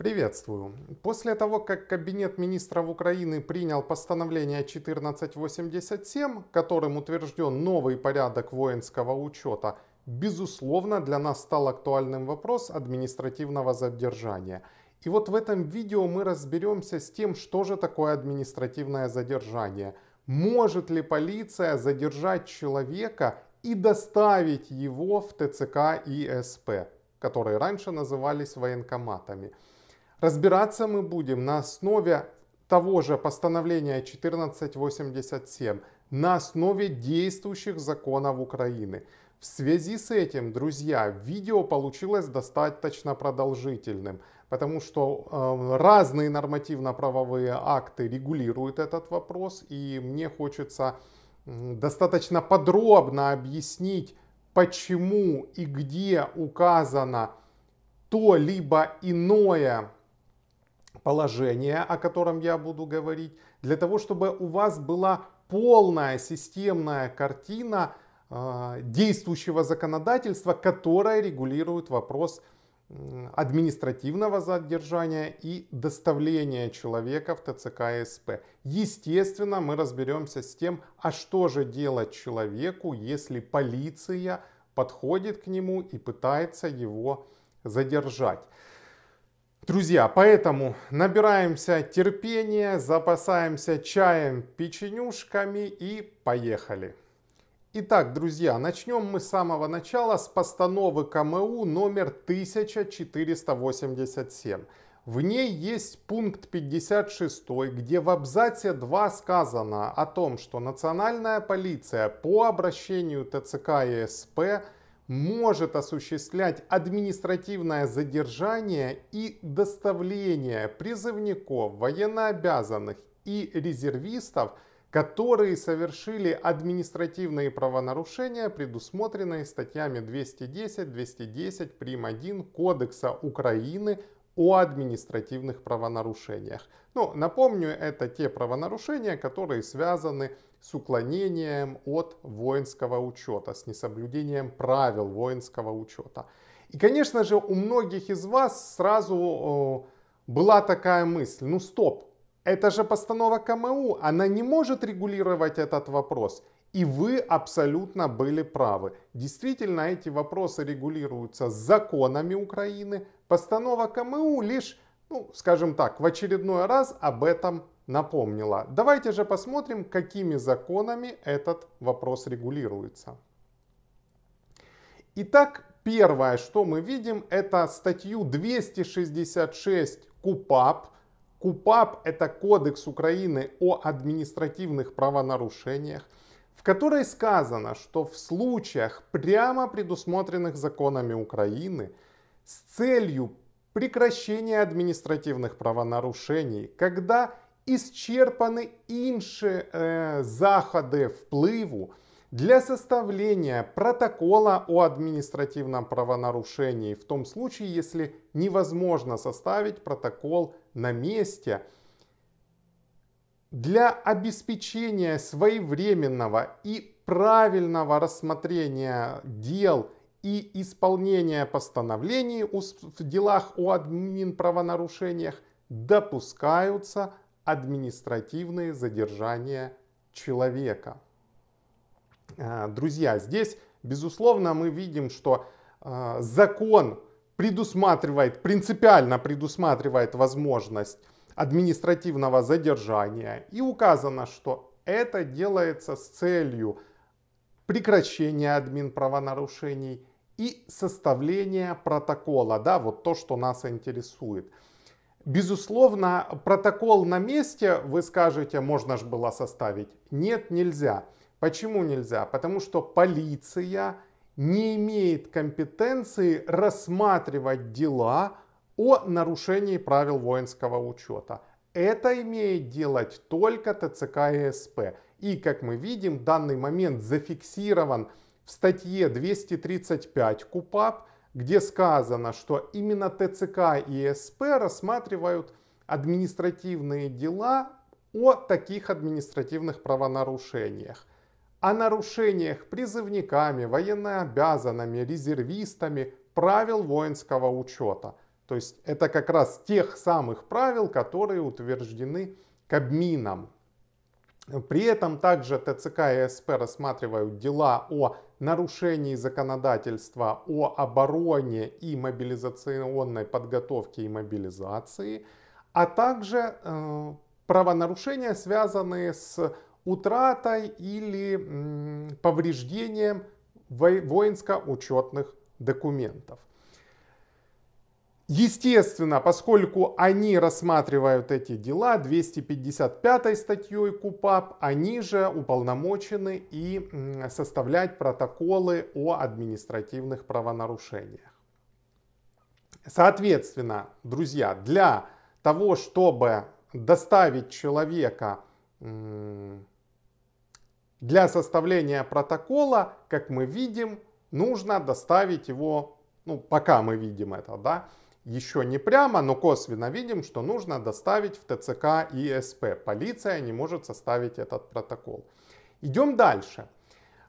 Приветствую. После того, как Кабинет министров Украины принял постановление 1487, которым утвержден новый порядок воинского учета, безусловно, для нас стал актуальным вопрос административного задержания. И вот в этом видео мы разберемся с тем, что же такое административное задержание. Может ли полиция задержать человека и доставить его в ТЦК и СП, которые раньше назывались военкоматами? Разбираться мы будем на основе того же постановления 1487, на основе действующих законов Украины. В связи с этим, друзья, видео получилось достаточно продолжительным, потому что э, разные нормативно-правовые акты регулируют этот вопрос, и мне хочется э, достаточно подробно объяснить, почему и где указано то либо иное положение, о котором я буду говорить, для того, чтобы у вас была полная системная картина э, действующего законодательства, которое регулирует вопрос административного задержания и доставления человека в ТЦК и СП. Естественно, мы разберемся с тем, а что же делать человеку, если полиция подходит к нему и пытается его задержать. Друзья, поэтому набираемся терпения, запасаемся чаем, печенюшками и поехали. Итак, друзья, начнем мы с самого начала с постановы КМУ номер 1487. В ней есть пункт 56, где в абзаце 2 сказано о том, что национальная полиция по обращению ТЦК и СП – может осуществлять административное задержание и доставление призывников, военнообязанных и резервистов, которые совершили административные правонарушения, предусмотренные статьями 210-210 прим. 1 Кодекса Украины о административных правонарушениях. Ну, напомню, это те правонарушения, которые связаны с с уклонением от воинского учета, с несоблюдением правил воинского учета. И, конечно же, у многих из вас сразу была такая мысль, ну стоп, это же постанова КМУ, она не может регулировать этот вопрос. И вы абсолютно были правы. Действительно, эти вопросы регулируются законами Украины. Постанова КМУ лишь, ну, скажем так, в очередной раз об этом напомнила. Давайте же посмотрим, какими законами этот вопрос регулируется. Итак, первое, что мы видим, это статью 266 КУПАП. КУПАП – это Кодекс Украины о административных правонарушениях, в которой сказано, что в случаях, прямо предусмотренных законами Украины, с целью прекращения административных правонарушений, когда исчерпаны інші е, э, заходи впливу для составления протокола о административном правонарушении в том случае, если невозможно составить протокол на месте, для обеспечения своевременного и правильного рассмотрения дел и исполнения постановлений в делах о правонарушениях допускаются административные задержания человека. Э, друзья, здесь, безусловно, мы видим, что э, закон предусматривает, принципиально предусматривает возможность административного задержания. И указано, что это делается с целью прекращения админ правонарушений и составления протокола, да, вот то, что нас интересует. Безусловно, протокол на месте, вы скажете, можно же было составить. Нет, нельзя. Почему нельзя? Потому что полиция не имеет компетенции рассматривать дела о нарушении правил воинского учета. Это имеет делать только ТЦК и СП. И, как мы видим, данный момент зафиксирован в статье 235 КУПАП, где сказано, что именно ТЦК и СП рассматривают административные дела о таких административных правонарушениях. О нарушениях призывниками, военнообязанными, резервистами правил воинского учета. То есть это как раз тех самых правил, которые утверждены Кабмином. При этом также ТЦК и СП рассматривают дела о нарушений законодательства о обороне и мобилизационной подготовке и мобилизации, а также э, правонарушения, связанные с утратой или э, повреждением воинско-учетных документов. Естественно, поскольку они рассматривают эти дела 255 статьей КУПАП, они же уполномочены и составлять протоколы о административных правонарушениях. Соответственно, друзья, для того, чтобы доставить человека для составления протокола, как мы видим, нужно доставить его, ну, пока мы видим это, да, еще не прямо, но косвенно видим, что нужно доставить в ТЦК и СП. Полиция не может составить этот протокол. Идем дальше.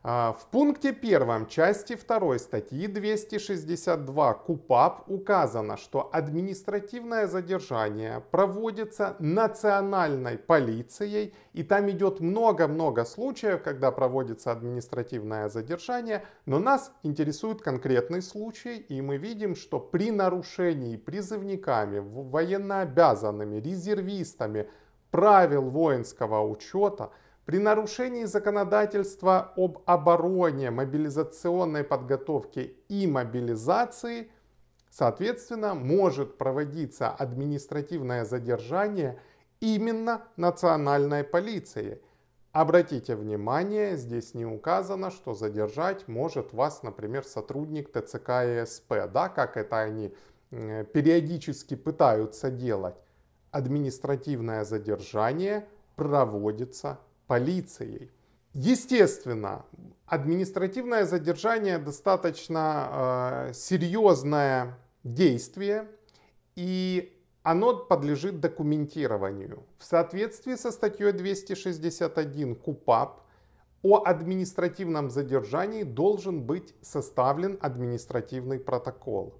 А, в пункте первом части 2 статьи 262 КУПАП указано, что административное задержание проводится национальной полицией, и там идет много-много случаев, когда проводится административное задержание, но нас интересует конкретный случай, и мы видим, что при нарушении призывниками, военнообязанными, резервистами правил воинского учета – при нарушении законодательства об обороне, мобилизационной подготовке и мобилизации, соответственно, может проводиться административное задержание именно национальной полицией. Обратите внимание, здесь не указано, что задержать может вас, например, сотрудник ТЦК и СП, да, как это они периодически пытаются делать. Административное задержание проводится полицией. Естественно, административное задержание достаточно э, серьезное действие, и оно подлежит документированию. В соответствии со статьей 261 КУПАП о административном задержании должен быть составлен административный протокол.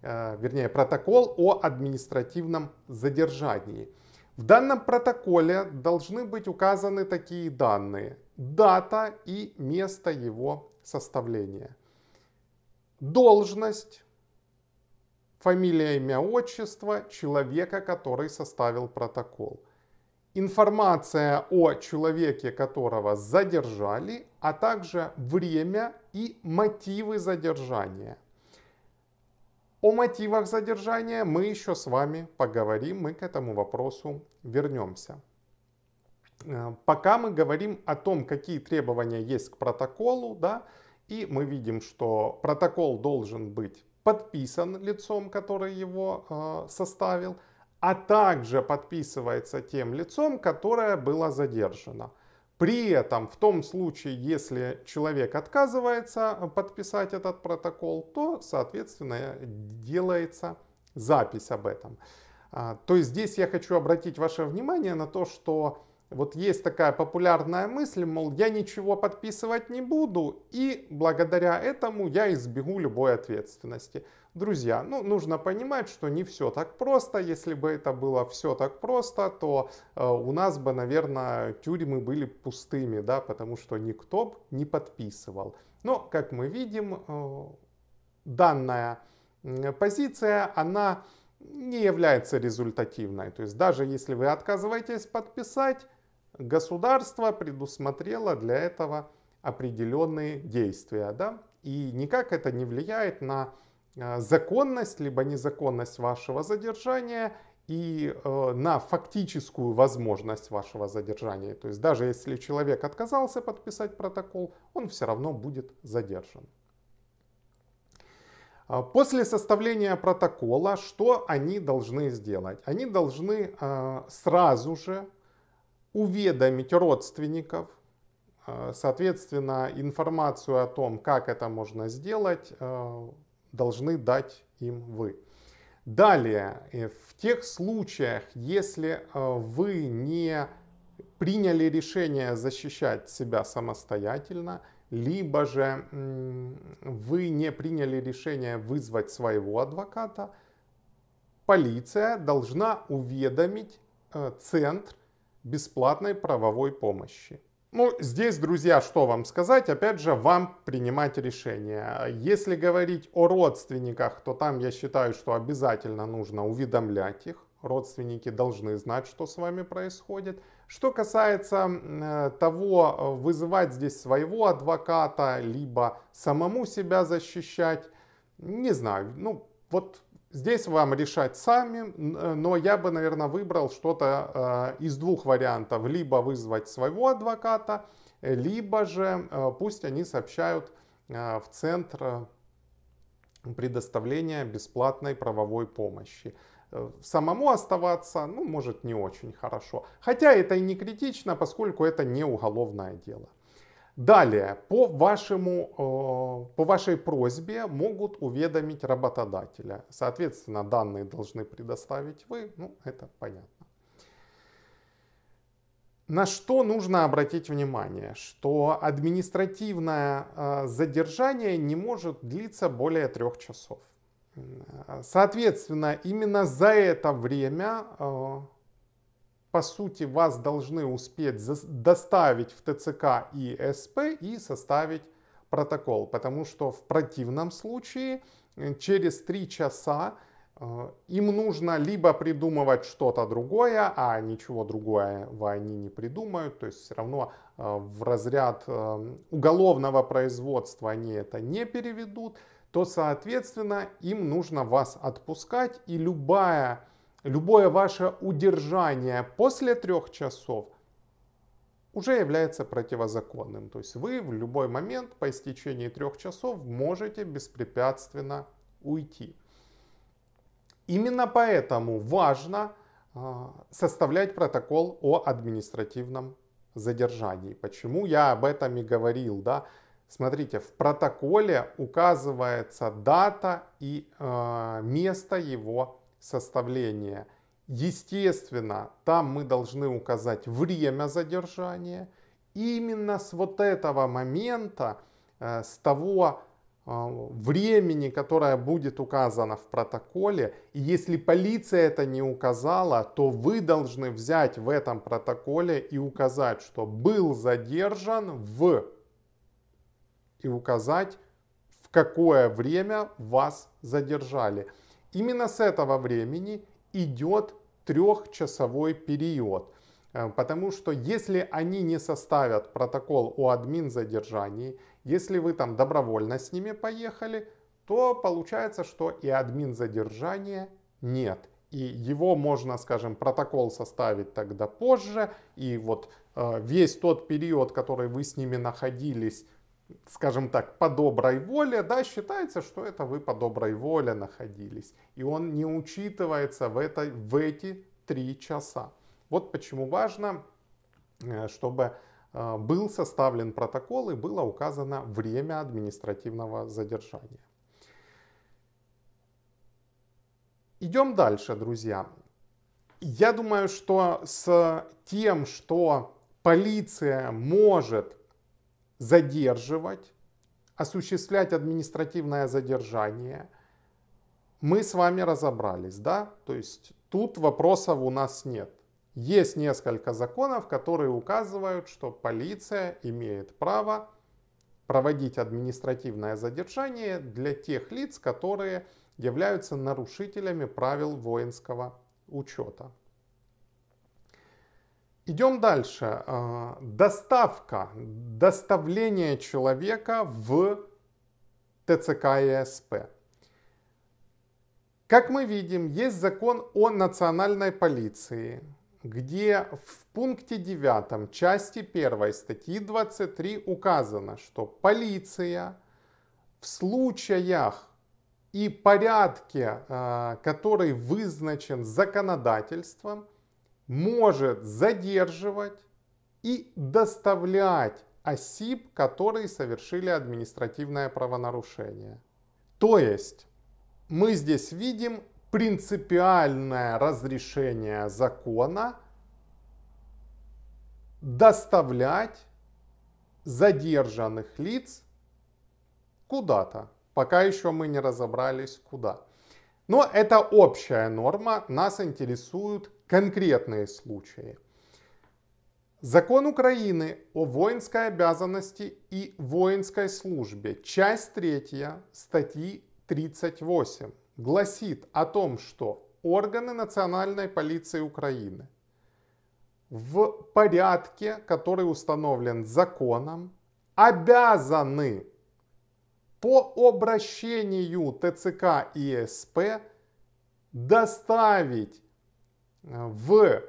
Э, вернее, протокол о административном задержании – в данном протоколе должны быть указаны такие данные. Дата и место его составления. Должность, фамилия, имя, отчество человека, который составил протокол. Информация о человеке, которого задержали, а также время и мотивы задержания. О мотивах задержания мы еще с вами поговорим, мы к этому вопросу вернемся. Э, пока мы говорим о том, какие требования есть к протоколу, да, и мы видим, что протокол должен быть подписан лицом, который его э, составил, а также подписывается тем лицом, которое было задержано. При этом, в том случае, если человек отказывается э, подписать этот протокол, то, соответственно, делается запись об этом. А, то есть здесь я хочу обратить ваше внимание на то, что вот есть такая популярная мысль, мол, я ничего подписывать не буду, и благодаря этому я избегу любой ответственности. Друзья, ну, нужно понимать, что не все так просто. Если бы это было все так просто, то э, у нас бы, наверное, тюрьмы были пустыми, да, потому что никто бы не подписывал. Но, как мы видим, э, данная позиция, она не является результативной. То есть даже если вы отказываетесь подписать, государство предусмотрело для этого определенные действия. Да? И никак это не влияет на Э, законность либо незаконность вашего задержания и э, на фактическую возможность вашего задержания. То есть даже если человек отказался подписать протокол, он все равно будет задержан. А после составления протокола что они должны сделать? Они должны э, сразу же уведомить родственников, э, соответственно, информацию о том, как это можно сделать, э, должны дать им вы. Далее, э, в тех случаях, если э, вы не приняли решение защищать себя самостоятельно, либо же вы не приняли решение вызвать своего адвоката, полиция должна уведомить э, центр бесплатной правовой помощи. Ну, здесь, друзья, что вам сказать? Опять же, вам принимать решение. Если говорить о родственниках, то там я считаю, что обязательно нужно уведомлять их. Родственники должны знать, что с вами происходит. Что касается э, того, вызывать здесь своего адвоката, либо самому себя защищать, не знаю, ну, вот Здесь вам решать сами, но я бы, наверное, выбрал что-то э, из двух вариантов. Либо вызвать своего адвоката, либо же э, пусть они сообщают э, в центр предоставления бесплатной правовой помощи. Самому оставаться, ну, может, не очень хорошо. Хотя это и не критично, поскольку это не уголовное дело. Далее, по, вашему, э, по вашей просьбе могут уведомить работодателя. Соответственно, данные должны предоставить вы, ну это понятно. На что нужно обратить внимание? Что административное э, задержание не может длиться более трех часов. Э, соответственно, именно за это время по сути, вас должны успеть доставить в ТЦК и СП и составить протокол, потому что в противном случае э, через 3 часа э, им нужно либо придумывать что-то другое, а ничего другого они не придумают, то есть все равно э, в разряд уголовного производства они это не переведут, то, соответственно, им нужно вас отпускать, и любая любое ваше удержание после трех часов уже является противозаконным. То есть вы в любой момент по истечении трех часов можете беспрепятственно уйти. Именно поэтому важно а, составлять протокол о административном задержании. Почему я об этом и говорил, да? Смотрите, в протоколе указывается дата и э, место его составления. Естественно, там мы должны указать время задержания. именно с вот этого момента, э, с того э, времени, которое будет указано в протоколе, и если полиция это не указала, то вы должны взять в этом протоколе и указать, что был задержан в и указать, в какое время вас задержали. Именно с этого времени идет трехчасовой период. Э, потому что если они не составят протокол о админ задержании, если вы там добровольно с ними поехали, то получается, что и админ задержания нет. И его можно, скажем, протокол составить тогда позже. И вот э, весь тот период, который вы с ними находились скажем так, по доброй воле, да, считается, что это вы по доброй воле находились. И он не учитывается в, это, в эти три часа. Вот почему важно, э, чтобы э, был составлен протокол и было указано время административного задержания. Идем дальше, друзья. Я думаю, что с тем, что полиция может задерживать, осуществлять административное задержание. Мы с вами разобрались, да? То есть тут вопросов у нас нет. Есть несколько законов, которые указывают, что полиция имеет право проводить административное задержание для тех лиц, которые являются нарушителями правил воинского учета. Идем дальше. А, доставка, доставление человека в ТЦК и СП. Как мы видим, есть закон о национальной полиции, где в пункте 9 части 1 статьи 23 указано, что полиция в случаях и порядке, а, который вызначен законодательством, может задерживать и доставлять осип, которые совершили административное правонарушение. То есть мы здесь видим принципиальное разрешение закона доставлять задержанных лиц куда-то. Пока еще мы не разобрались куда. Но это общая норма, нас интересуют конкретные случаи. Закон Украины о воинской обязанности и воинской службе, часть 3 статьи 38, гласит о том, что органы национальной полиции Украины в порядке, который установлен законом, обязаны по обращению ТЦК и СП доставить в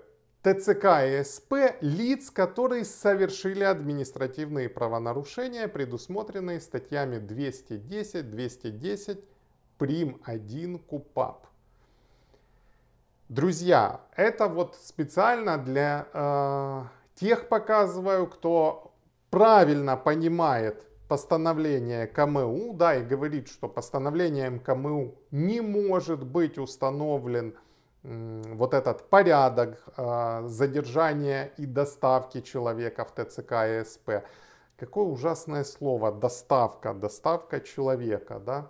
ТЦК и СП лиц, которые совершили административные правонарушения, предусмотренные статьями 210, 210, прим 1 КУПАП. Друзья, это вот специально для э, тех показываю, кто правильно понимает постановление КМУ, да, и говорит, что постановлением КМУ не может быть установлен вот этот порядок а, задержания и доставки человека в ТЦК и СП. Какое ужасное слово доставка, доставка человека, да.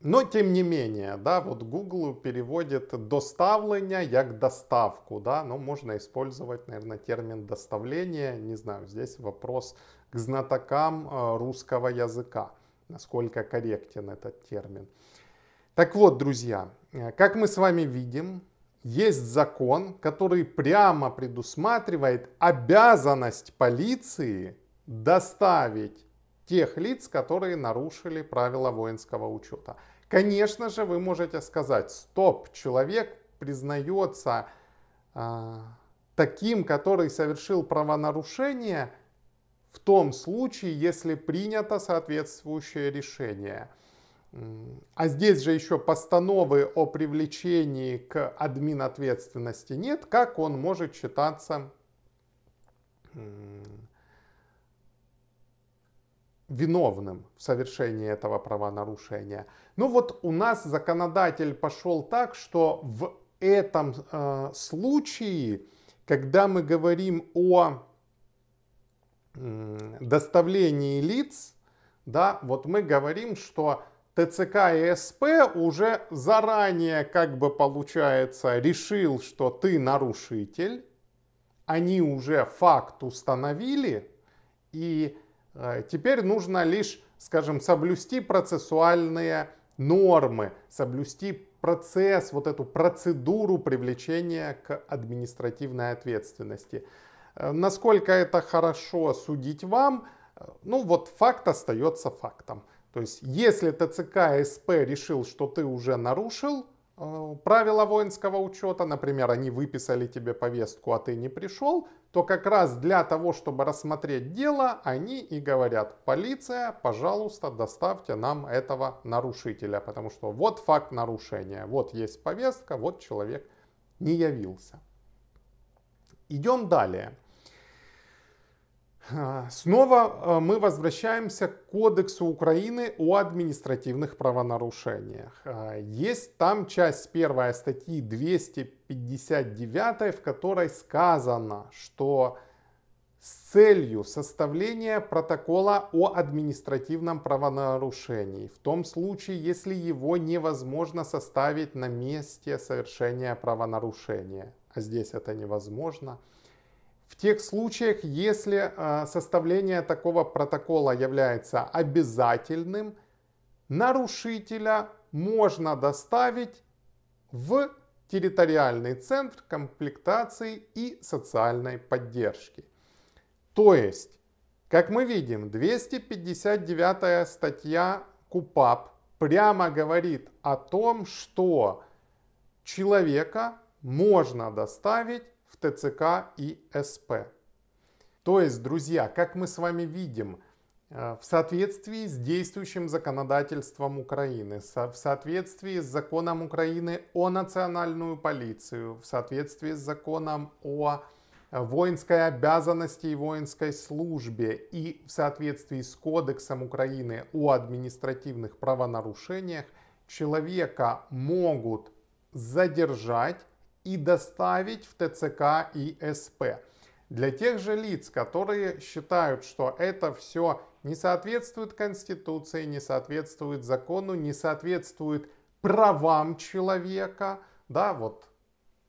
Но тем не менее, да, вот Google переводит доставлення как доставку, да, но можно использовать, наверное, термин доставление, не знаю, здесь вопрос к знатокам а, русского языка, насколько корректен этот термин. Так вот, друзья, э, как мы с вами видим, есть закон, который прямо предусматривает обязанность полиции доставить тех лиц, которые нарушили правила воинского учета. Конечно же, вы можете сказать, стоп, человек признается э, таким, который совершил правонарушение в том случае, если принято соответствующее решение – а здесь же еще постановы о привлечении к админ ответственности нет. Как он может считаться виновным в совершении этого правонарушения. Ну вот у нас законодатель пошел так, что в этом э, случае, когда мы говорим о э, доставлении лиц, да, вот мы говорим, что ТЦК и СП уже заранее, как бы получается, решил, что ты нарушитель. Они уже факт установили, и э, теперь нужно лишь, скажем, соблюсти процессуальные нормы, соблюсти процесс, вот эту процедуру привлечения к административной ответственности. Э, насколько это хорошо судить вам, э, ну вот факт остается фактом. То есть, если ТЦК СП решил, что ты уже нарушил э, правила воинского учета, например, они выписали тебе повестку, а ты не пришел, то как раз для того, чтобы рассмотреть дело, они и говорят, полиция, пожалуйста, доставьте нам этого нарушителя, потому что вот факт нарушения, вот есть повестка, вот человек не явился. Идем далее. А, снова а, мы возвращаемся к Кодексу Украины о административных правонарушениях. А, есть там часть первая статьи 259, в которой сказано, что с целью составления протокола о административном правонарушении, в том случае, если его невозможно составить на месте совершения правонарушения, а здесь это невозможно – в тех случаях, если а, составление такого протокола является обязательным, нарушителя можно доставить в территориальный центр комплектации и социальной поддержки. То есть, как мы видим, 259 статья КУПАП прямо говорит о том, что человека можно доставить в ТЦК и СП. То есть, друзья, как мы с вами видим, э, в соответствии с действующим законодательством Украины, в соответствии с законом Украины о национальную полицию, в соответствии с законом о воинской обязанности и воинской службе и в соответствии с Кодексом Украины о административных правонарушениях человека могут задержать и доставить в ТЦК и СП. Для тех же лиц, которые считают, что это все не соответствует Конституции, не соответствует закону, не соответствует правам человека, да, вот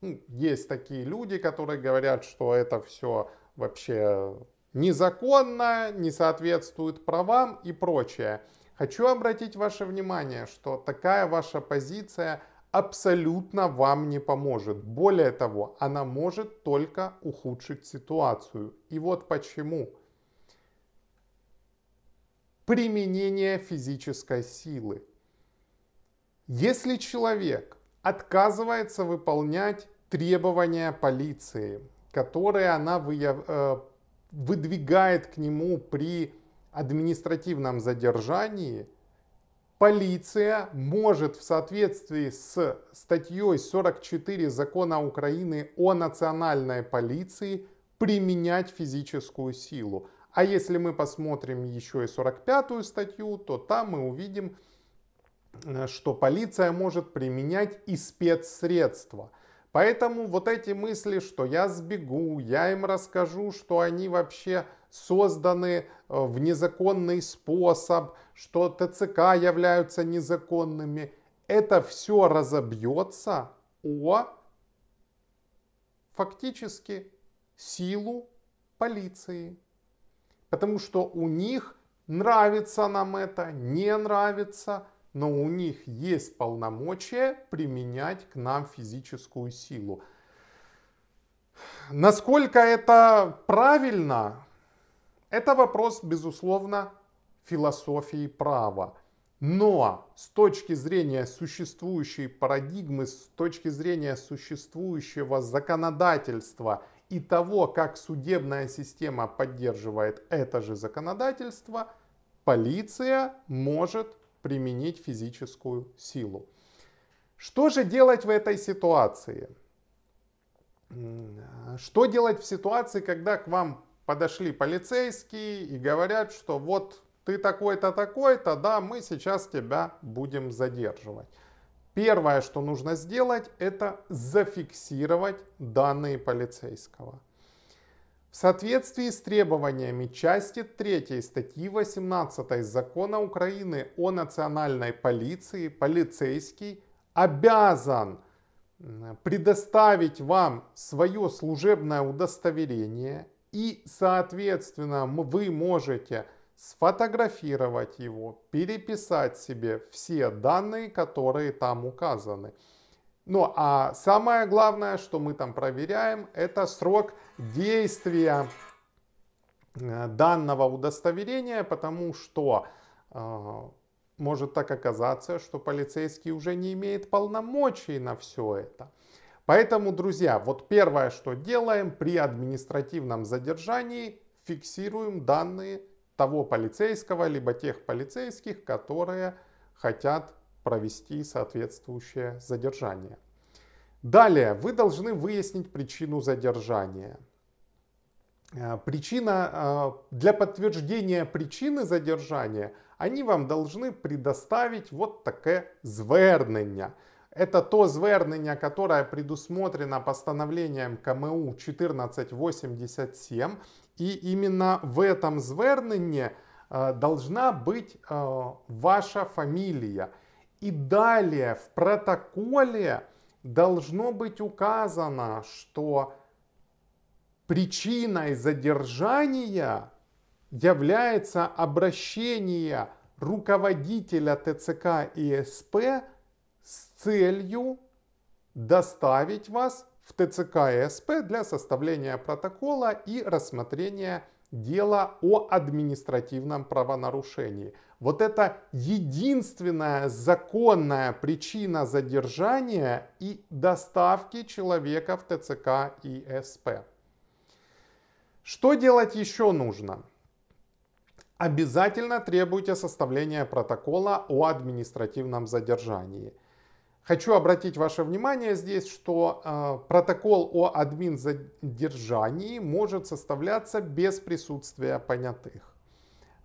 ну, есть такие люди, которые говорят, что это все вообще незаконно, не соответствует правам и прочее. Хочу обратить ваше внимание, что такая ваша позиция – абсолютно вам не поможет. Более того, она может только ухудшить ситуацию. И вот почему. Применение физической силы. Если человек отказывается выполнять требования полиции, которые она э, выдвигает к нему при административном задержании – полиция может в соответствии с статьей 44 закона Украины о национальной полиции применять физическую силу. А если мы посмотрим еще и 45 статью, то там мы увидим, э, что полиция может применять и спецсредства. Поэтому вот эти мысли, что я сбегу, я им расскажу, что они вообще созданы э, в незаконный способ, что ТЦК являются незаконными. Это все разобьется о фактически силу полиции. Потому что у них нравится нам это, не нравится, но у них есть полномочия применять к нам физическую силу. Насколько это правильно, это вопрос, безусловно, философии права. Но с точки зрения существующей парадигмы, с точки зрения существующего законодательства и того, как судебная система поддерживает это же законодательство, полиция может применить физическую силу. Что же делать в этой ситуации? Что делать в ситуации, когда к вам подошли полицейские и говорят, что вот ты такой-то, такой-то, да, мы сейчас тебя будем задерживать. Первое, что нужно сделать, это зафиксировать данные полицейского. В соответствии с требованиями части 3 статьи 18 Закона Украины о национальной полиции, полицейский обязан предоставить вам свое служебное удостоверение и, соответственно, вы можете сфотографировать его, переписать себе все данные, которые там указаны. Ну а самое главное, что мы там проверяем, это срок действия э, данного удостоверения, потому что э, может так оказаться, что полицейский уже не имеет полномочий на все это. Поэтому, друзья, вот первое, что делаем при административном задержании, фиксируем данные того полицейского, либо тех полицейских, которые хотят провести соответствующее задержание. Далее, вы должны выяснить причину задержания. Э, причина, э, для подтверждения причины задержания они вам должны предоставить вот такое звернення. Это то звернення, которое предусмотрено постановлением КМУ 1487. И именно в этом звернении э, должна быть э, ваша фамилия. И далее в протоколе должно быть указано, что причиной задержания является обращение руководителя ТЦК и СП целью доставить вас в ТЦК СП для составления протокола и рассмотрения дела о административном правонарушении. Вот это единственная законная причина задержания и доставки человека в ТЦК и СП. Что делать еще нужно? Обязательно требуйте составления протокола о административном задержании – Хочу обратить ваше внимание здесь, что э, протокол о админ задержании может составляться без присутствия понятых.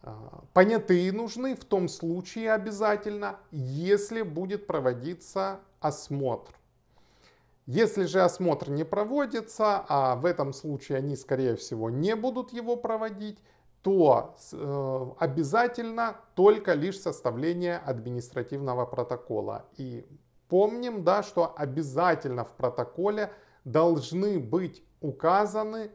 Э, понятые нужны в том случае обязательно, если будет проводиться осмотр. Если же осмотр не проводится, а в этом случае они, скорее всего, не будут его проводить, то э, обязательно только лишь составление административного протокола. И Помним, да, что обязательно в протоколе должны быть указаны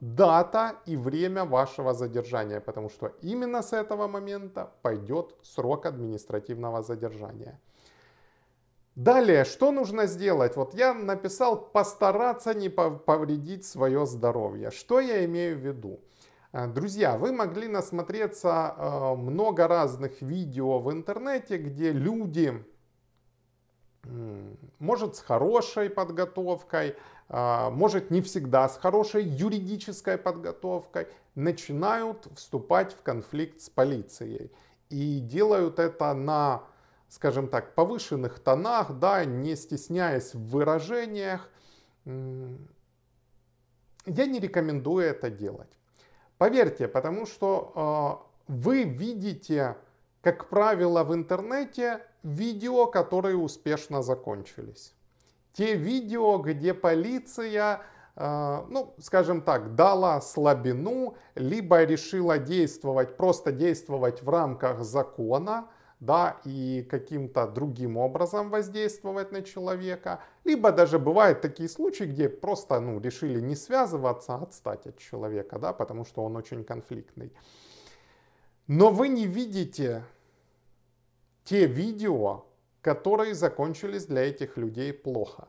дата и время вашего задержания, потому что именно с этого момента пойдет срок административного задержания. Далее, что нужно сделать? Вот я написал постараться не повредить свое здоровье. Что я имею в виду? Э, друзья, вы могли насмотреться э, много разных видео в интернете, где люди может с хорошей подготовкой, а, может не всегда с хорошей юридической подготовкой, начинают вступать в конфликт с полицией. И делают это на, скажем так, повышенных тонах, да, не стесняясь в выражениях. Я не рекомендую это делать. Поверьте, потому что а, вы видите как правило, в интернете видео, которые успешно закончились. Те видео, где полиция, э, ну, скажем так, дала слабину, либо решила действовать, просто действовать в рамках закона, да, и каким-то другим образом воздействовать на человека. Либо даже бывают такие случаи, где просто, ну, решили не связываться, а отстать от человека, да, потому что он очень конфликтный. Но вы не видите те видео, которые закончились для этих людей плохо.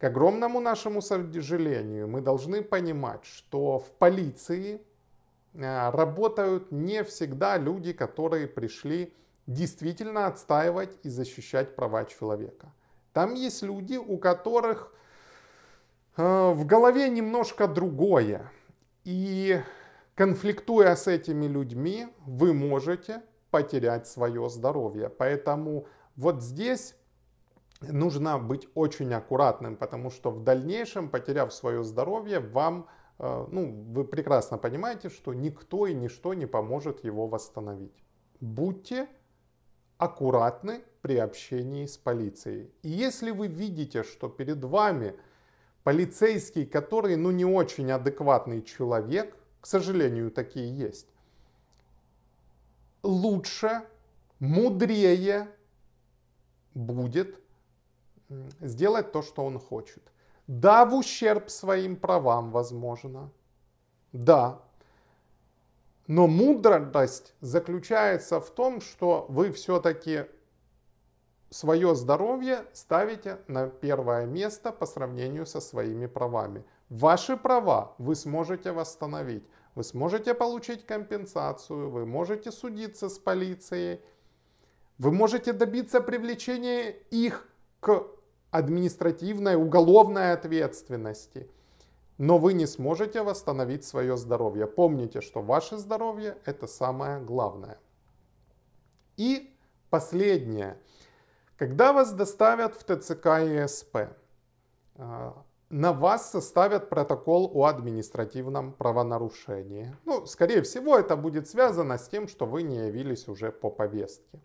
К огромному нашему сожалению, мы должны понимать, что в полиции а, работают не всегда люди, которые пришли действительно отстаивать и защищать права человека. Там есть люди, у которых а, в голове немножко другое. И конфликтуя с этими людьми, вы можете потерять свое здоровье. Поэтому вот здесь нужно быть очень аккуратным, потому что в дальнейшем, потеряв свое здоровье, вам, э, ну, вы прекрасно понимаете, что никто и ничто не поможет его восстановить. Будьте аккуратны при общении с полицией. И если вы видите, что перед вами полицейский, который, ну, не очень адекватный человек, к сожалению, такие есть. Лучше, мудрее будет сделать то, что он хочет. Да, в ущерб своим правам, возможно. Да. Но мудрость заключается в том, что вы все-таки свое здоровье ставите на первое место по сравнению со своими правами. Ваши права вы сможете восстановить. Вы сможете получить компенсацию, вы можете судиться с полицией, вы можете добиться привлечения их к административной, уголовной ответственности. Но вы не сможете восстановить свое здоровье. Помните, что ваше здоровье – это самое главное. И последнее. Когда вас доставят в ТЦК и СП, а, на вас составят протокол о административном правонарушении. Ну, скорее всего, это будет связано с тем, что вы не явились уже по повестке.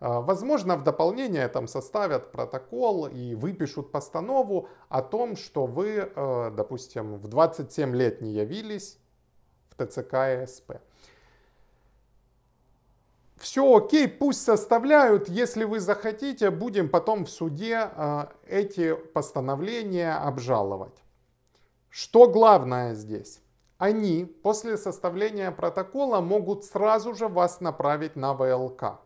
А, возможно, в дополнение там составят протокол и выпишут постанову о том, что вы, э, допустим, в 27 лет не явились в ТЦК и СП все окей, пусть составляют, если вы захотите, будем потом в суде а, эти постановления обжаловать. Что главное здесь? Они после составления протокола могут сразу же вас направить на ВЛК.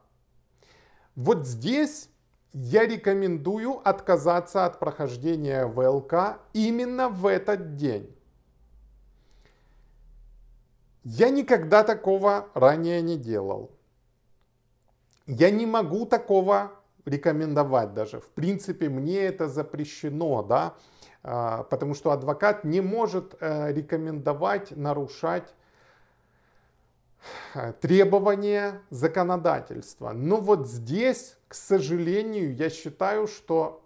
Вот здесь я рекомендую отказаться от прохождения ВЛК именно в этот день. Я никогда такого ранее не делал. Я не могу такого рекомендовать даже. В принципе, мне это запрещено, да, а, потому что адвокат не может э, рекомендовать нарушать э, требования законодательства. Но вот здесь, к сожалению, я считаю, что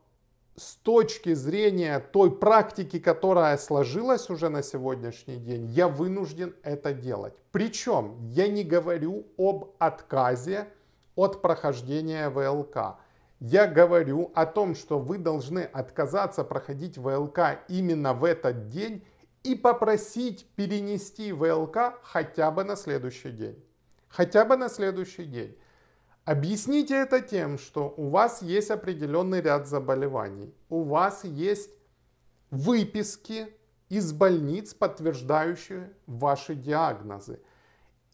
с точки зрения той практики, которая сложилась уже на сегодняшний день, я вынужден это делать. Причем я не говорю об отказе от прохождения ВЛК. Я говорю о том, что вы должны отказаться проходить ВЛК именно в этот день и попросить перенести ВЛК хотя бы на следующий день. Хотя бы на следующий день. Объясните это тем, что у вас есть определенный ряд заболеваний, у вас есть выписки из больниц, подтверждающие ваши диагнозы –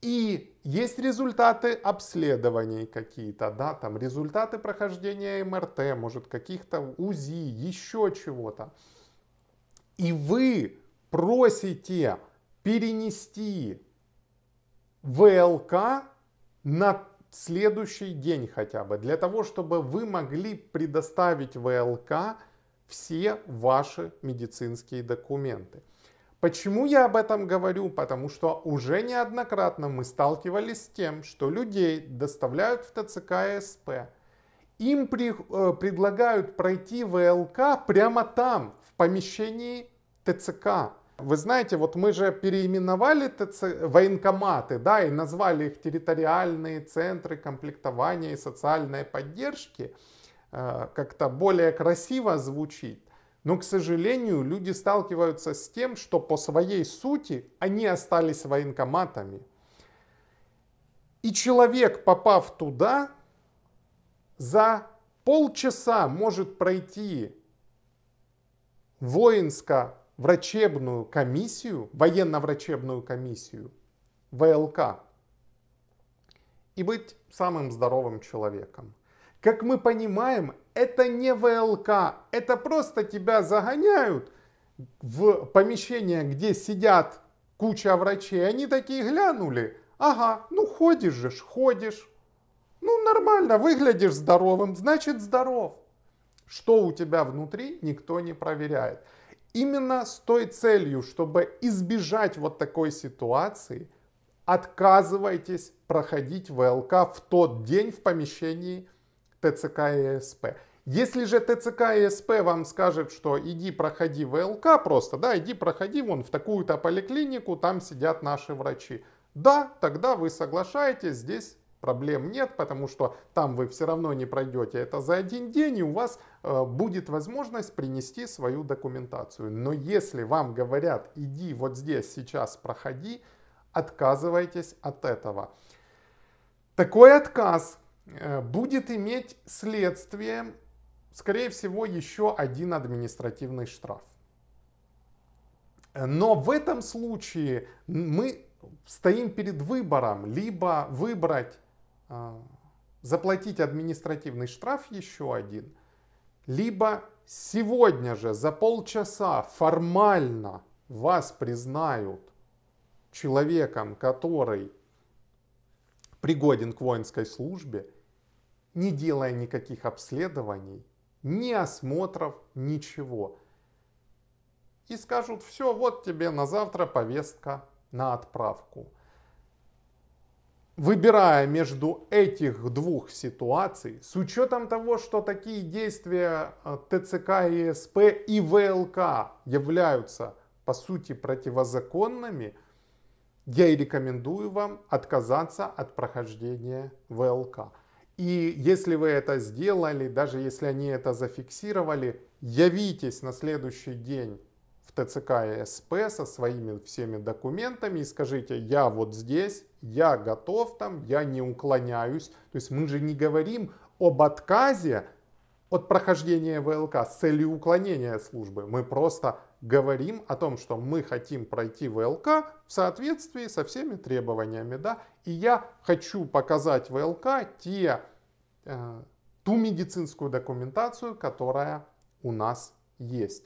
и есть результаты обследований какие-то, да, там результаты прохождения МРТ, может, каких-то УЗИ, еще чего-то. И вы просите перенести ВЛК на следующий день хотя бы, для того, чтобы вы могли предоставить ВЛК все ваши медицинские документы. Почему я об этом говорю? Потому что уже неоднократно мы сталкивались с тем, что людей доставляют в ТЦК СП. Им при, э, предлагают пройти ВЛК прямо там, в помещении ТЦК. Вы знаете, вот мы же переименовали ТЦ, военкоматы, да, и назвали их территориальные центры комплектования и социальной поддержки. Э, как-то более красиво звучит. Но, к сожалению, люди сталкиваются с тем, что по своей сути они остались военкоматами. И человек, попав туда, за полчаса может пройти воинско-врачебную комиссию, военно-врачебную комиссию, ВЛК, и быть самым здоровым человеком. Как мы понимаем, это не ВЛК, это просто тебя загоняют в помещение, где сидят куча врачей. Они такие глянули, ага, ну ходишь же, ходишь. Ну нормально, выглядишь здоровым, значит здоров. Что у тебя внутри, никто не проверяет. Именно с той целью, чтобы избежать вот такой ситуации, отказывайтесь проходить ВЛК в тот день в помещении, ТЦК и СП. Если же ТЦК и СП вам скажет, что иди проходи ВЛК просто, да, иди проходи вон в такую-то поликлинику, там сидят наши врачи. Да, тогда вы соглашаетесь, здесь проблем нет, потому что там вы все равно не пройдете это за один день, и у вас э, будет возможность принести свою документацию. Но если вам говорят, иди вот здесь сейчас проходи, отказывайтесь от этого. Такой отказ Э, будет иметь следствие, скорее всего, еще один административный штраф. Но в этом случае мы стоим перед выбором, либо выбрать, э, заплатить административный штраф еще один, либо сегодня же за полчаса формально вас признают человеком, который пригоден к воинской службе, не делая никаких обследований, ни осмотров, ничего. И скажут, все, вот тебе на завтра повестка на отправку. Выбирая между этих двух ситуаций, с учетом того, что такие действия э, ТЦК и СП и ВЛК являются по сути противозаконными – я и рекомендую вам отказаться от прохождения ВЛК. И если вы это сделали, даже если они это зафиксировали, явитесь на следующий день в ТЦК и СП со своими всеми документами и скажите, я вот здесь, я готов там, я не уклоняюсь. То есть мы же не говорим об отказе от прохождения ВЛК с целью уклонения службы. Мы просто говорим о том, что мы хотим пройти ВЛК в соответствии со всеми требованиями, да, и я хочу показать ВЛК те, э, ту медицинскую документацию, которая у нас есть.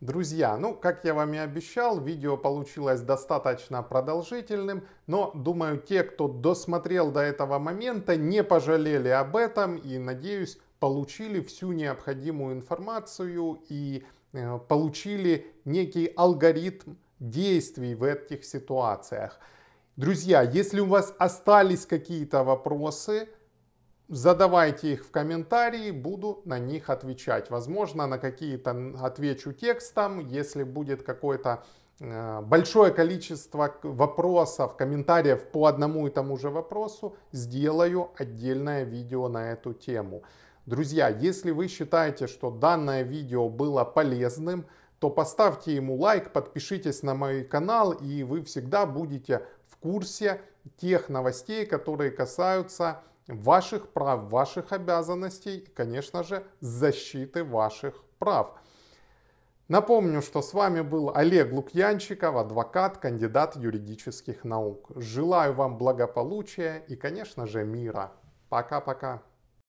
Друзья, ну, как я вам и обещал, видео получилось достаточно продолжительным, но, думаю, те, кто досмотрел до этого момента, не пожалели об этом и, надеюсь, получили всю необходимую информацию и э, получили некий алгоритм действий в этих ситуациях. Друзья, если у вас остались какие-то вопросы, задавайте их в комментарии, буду на них отвечать. Возможно, на какие-то отвечу текстом, если будет какое-то э, большое количество вопросов, комментариев по одному и тому же вопросу, сделаю отдельное видео на эту тему. Друзья, если вы считаете, что данное видео было полезным, то поставьте ему лайк, подпишитесь на мой канал, и вы всегда будете в курсе тех новостей, которые касаются ваших прав, ваших обязанностей и, конечно же, защиты ваших прав. Напомню, что с вами был Олег Лукьянчиков, адвокат, кандидат юридических наук. Желаю вам благополучия и, конечно же, мира. Пока-пока.